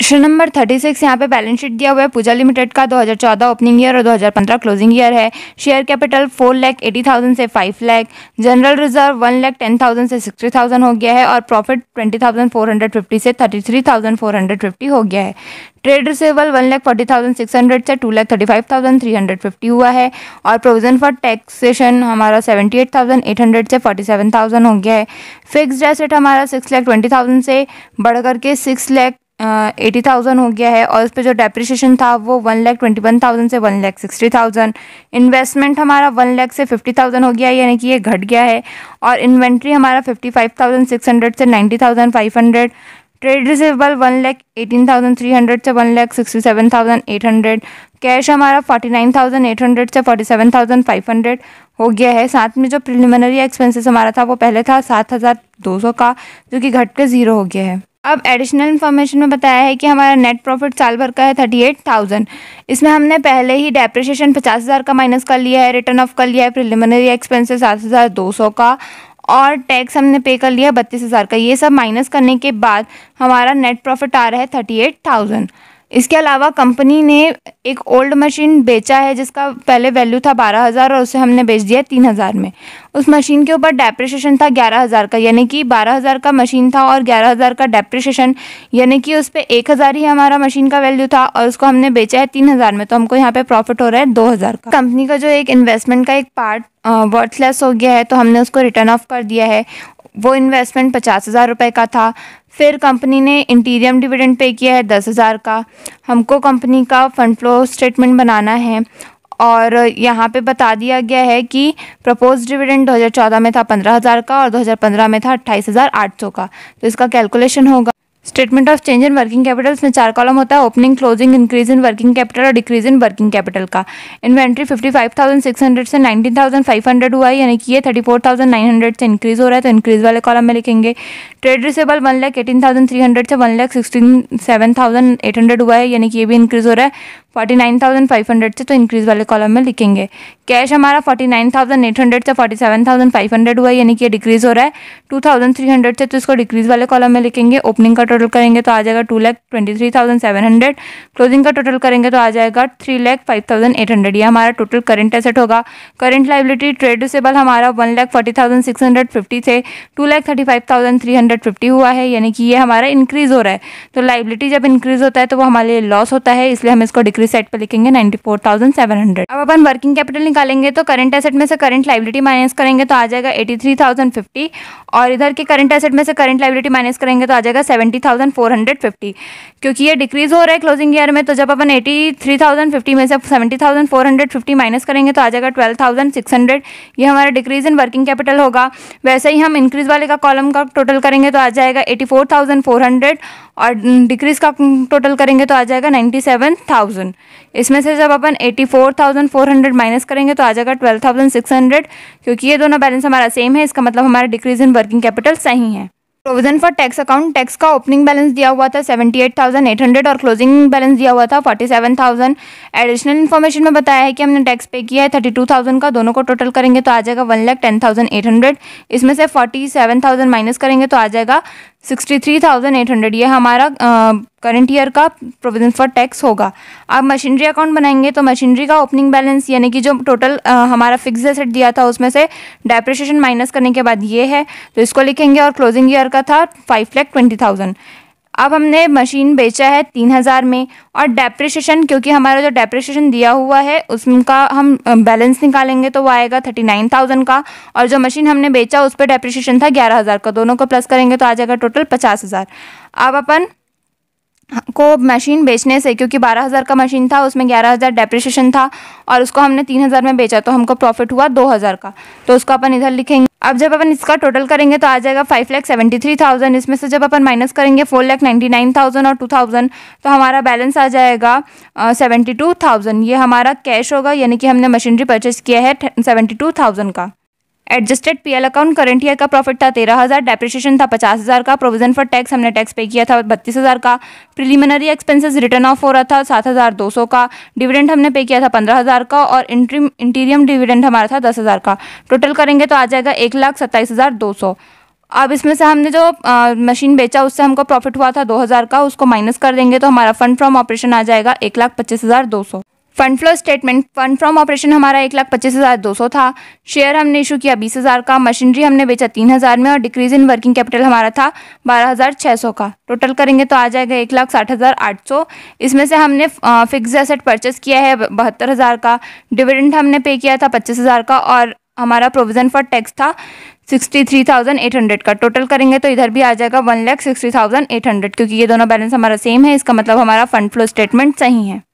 question number thirty six यहाँ पे balance sheet दिया हुआ है पूजा लिमिटेड का 2014 ओपनिंग ईयर और 2015 क्लोजिंग ईयर है share capital four lakh eighty thousand से five lakh general reserve one lakh ten thousand से सिक्सटी थाउजेंड हो गया है और profit twenty thousand four hundred fifty से thirty three thousand four hundred fifty हो गया है trade receivable one lakh forty thousand six hundred से two lakh thirty five thousand three hundred fifty हुआ है और प्रोविजन फॉर टैक्सेशन हमारा seventy eight thousand eight hundred से फोर्टी सेवन थाउजेंड हो गया है फिक्स्ड एसेट हमारा सिक्स लाख ट्वेंटी थाउजेंड से बढ़ करके सिक्स लैख एटी थाउजेंड हो गया है और उस पर जो डेप्रिशिएशन था वो one lakh twenty one thousand से one lakh sixty thousand investment हमारा वन लैख से फिफ्टी थाउजेंड हो गया है यानी कि ये घट गया है और इन्वेंट्री हमारा fifty five thousand six hundred से ninety thousand five hundred trade receivable one lakh eighteen thousand three hundred से one lakh sixty seven thousand eight hundred cash हमारा forty nine thousand eight hundred से forty seven thousand five hundred हो गया है साथ में जो प्रिलिमिनरी एक्सपेंसेस हमारा था वो पहले था सात हज़ार दो सौ का जो कि घट के ज़ीरो हो गया है अब एडिशनल इन्फॉर्मेशन में बताया है कि हमारा नेट प्रॉफिट साल भर का है थर्टी एट थाउजेंड इसमें हमने पहले ही डेप्रिसिएशन पचास हज़ार का माइनस कर लिया है रिटर्न ऑफ कर लिया है प्रिलिमिनरी एक्सपेंसेस सात हज़ार दो सौ का और टैक्स हमने पे कर लिया बत्तीस हज़ार का ये सब माइनस करने के बाद हमारा नेट प्रॉफिट आ रहा है थर्टी एट थाउजेंड इसके अलावा कंपनी ने एक ओल्ड मशीन बेचा है जिसका पहले वैल्यू था बारह हज़ार और उसे हमने बेच दिया तीन हज़ार में उस मशीन के ऊपर डेप्रिसिएशन था ग्यारह हज़ार का यानी कि बारह हज़ार का मशीन था और ग्यारह हज़ार का डेप्रिसिएशन यानी कि उस पर एक हज़ार ही हमारा मशीन का वैल्यू था और उसको हमने बेचा है तीन हज़ार में तो हमको यहाँ पे प्रॉफिट हो रहा है दो हज़ार का कंपनी का जो एक इन्वेस्टमेंट का एक पार्ट वर्थलेस हो गया है तो हमने उसको रिटर्न ऑफ कर दिया है वो इन्वेस्टमेंट पचास हज़ार रुपये का था फिर कंपनी ने इंटीरियम डिविडेंड पे किया है दस हज़ार का हमको कंपनी का फंड फ्लो स्टेटमेंट बनाना है और यहाँ पे बता दिया गया है कि प्रपोज डिविडेंड 2014 में था पंद्रह हज़ार का और 2015 में था अट्ठाईस हज़ार आठ सौ का तो इसका कैलकुलेशन होगा statement of change in working capital इसमें चार कॉलम होता है opening closing increase in working capital और डिक्रीज इन वर्किंग कैपिटल का inventory fifty five six hundred से नाइनटीन थाउजेंड फाइव हंड्रेड हुआ है यानी कि ये हंड्रेड से इंक्रीज हो रहा है तो इंक्रीज वाले कॉलम में लिखेंगे trade receivable one lakh eighteen thousand three hundred से one lakh sixteen seven thousand eight hundred हुआ है यानी कि ये भी इंक्रीज हो रहा है forty nine thousand five hundred से तो इंक्रीज वाले कॉलम में लिखेंगे कैश हमारा forty nine thousand eight hundred से forty seven thousand five hundred हुआ है यानी कि ये डिक्रीज हो रहा है टू थाउजेंड थ्री हंड्रेड से तो इसको डिक्रीज वाले कॉलम में लिखेंगे ओपनिंग का टोटल करेंगे तो आ जाएगा two lakh twenty three thousand seven hundred closing का टोटल करेंगे तो आ जाएगा three lakh five thousand eight hundred ये हमारा टोटल करंट एसेट होगा करंट लाइबिलिटी ट्रेड डिसेबल हमारा one lakh forty thousand six hundred fifty से two lakh thirty five thousand three hundred fifty हुआ है यानी कि ये हमारा इंक्रीज़ हो रहा है तो लाइबिलिटी जब इंक्रीज़ होता है तो वो हमारे लिए लॉस होता है इसलिए हम इसको डिक्रीज सेट पर लिखेंगे ninety four thousand seven hundred अब अपन वर्किंग कैपिटल निकालेंगे तो करंट एसेट में से करंट लाइबिलिटी माइनस करेंगे तो आ जाएगा एटी थ्री थाउजेंड फिफ्टी और इधर के करंट एसेट में से करंट लाइबिलिटी माइनस करेंगे तो आ जाएगा seventy thousand four hundred fifty क्योंकि ये डिक्रीज़ हो रहा है क्लोजिंग ईयर में तो जब अपन एटी थ्री थाउजेंड फिफ्टी में से seventy thousand four hundred fifty minus करेंगे तो आ जाएगा ट्वेल्व थाउजेंड सिक्स ये हमारा डिक्रीज़ इन वर्किंग कैपिटल होगा वैसे ही हम इंक्रीज़ वाले का कॉलम का टोटल करेंगे तो आ जाएगा eighty four thousand four hundred और डिक्रीज़ का टोटल करेंगे तो आ जाएगा नाइन्टी सेवन थाउजेंड इसमें से जब अपन eighty four thousand four hundred minus करेंगे तो आ जाएगा ट्वेल्व थाउजेंड सिक्स हंड्रेड क्योंकि ये दोनों बैलेंस हमारा सेम है इसका मतलब हमारा डिक्रीज़ इन वर्किंग कैपिटल सही है provision for tax account tax का ओपनिंग बैलेंस दिया हुआ था 78,800 और क्लोजिंग बैलेंस दिया हुआ था 47,000 एडिशनल इन्फॉर्मेशन में बताया है कि हमने टैक्स पे किया है 32,000 का दोनों को टोटल करेंगे तो आ जाएगा one lakh ten thousand eight hundred इसमें से 47,000 माइनस करेंगे तो आ जाएगा sixty three thousand eight hundred ये हमारा करंट ईयर का प्रोविजन फॉर टैक्स होगा अब मशीनरी अकाउंट बनाएंगे तो मशीनरी का ओपनिंग बैलेंस यानी कि जो टोटल आ, हमारा फिक्स एसेट दिया था उसमें से डेप्रिशिएशन माइनस करने के बाद ये है तो इसको लिखेंगे और क्लोजिंग ईयर का था फाइव लैख ट्वेंटी थाउजेंड अब हमने मशीन बेचा है तीन हज़ार में और डेप्रिशिएशन क्योंकि हमारा जो डेप्रिशिएशन दिया हुआ है उसका हम बैलेंस निकालेंगे तो वो आएगा थर्टी नाइन थाउजेंड का और जो मशीन हमने बेचा उस पर डेप्रिशिएशन था ग्यारह हज़ार का दोनों को प्लस करेंगे तो आ जाएगा टोटल पचास हज़ार अब अपन को मशीन बेचने से क्योंकि बारह हज़ार का मशीन था उसमें ग्यारह हज़ार डेप्रिसिएशन था और उसको हमने तीन हज़ार में बेचा तो हमको प्रॉफिट हुआ दो हज़ार का तो उसको अपन इधर लिखेंगे अब जब अपन इसका टोटल करेंगे तो आ जाएगा five lakh seventy three thousand इसमें से जब अपन माइनस करेंगे four lakh ninety nine thousand और टू थाउजेंड तो हमारा बैलेंस आ जाएगा सेवेंटी टू थाउजेंड ये हमारा कैश होगा यानी कि हमने मशीनरी परचेज किया है सेवेंटी टू थाउजेंड का adjusted PL account current year का प्रॉफिट था तेरह हज़ार डेप्रिशिएशन था पचास हज़ार का प्रोविजन फॉर टैक्स हमने टैक्स पे किया था बत्तीस हज़ार का प्रिलिमिनरी एक्सपेंसेस रिटर्न ऑफ हो रहा था सात हज़ार दो सौ का डिविडेंड हमने पे किया था पंद्रह हज़ार का और इंट्रीम इंटीरियम डिविडेंड हमारा था दस हज़ार का टोटल करेंगे तो आ जाएगा एक लाख सत्ताईस हज़ार दो सौ अब इसमें से हमने जो आ, मशीन बेचा उससे हमको प्रॉफिट हुआ था दो हज़ार का उसको माइनस कर देंगे तो हमारा फंड फ्रॉम ऑपरेशन आ जाएगा एक लाख पच्चीस हज़ार दो सौ fund flow statement fund from operation हमारा एक लाख पच्चीस हज़ार दो सौ था शेयर हमने इशू किया बीस हज़ार का मशीनरी हमने बेचा तीन हज़ार में और डिक्रीज इन वर्किंग कैपिटल हमारा था बारह हज़ार छः सौ का टोटल करेंगे तो आ जाएगा एक लाख साठ हज़ार आठ सौ इसमें से हमने फिक्स एसेट परचेस किया है बहत्तर हज़ार का डिविडेंड हमने पे किया था पच्चीस हज़ार का और हमारा प्रोविज़न फॉर टैक्स था sixty three thousand eight hundred का टोटल करेंगे तो इधर भी आ जाएगा one lakh sixty thousand eight hundred क्योंकि ये दोनों बैलेंस हमारा सेम है इसका मतलब हमारा फंड फ्लो स्टेटमेंट सही है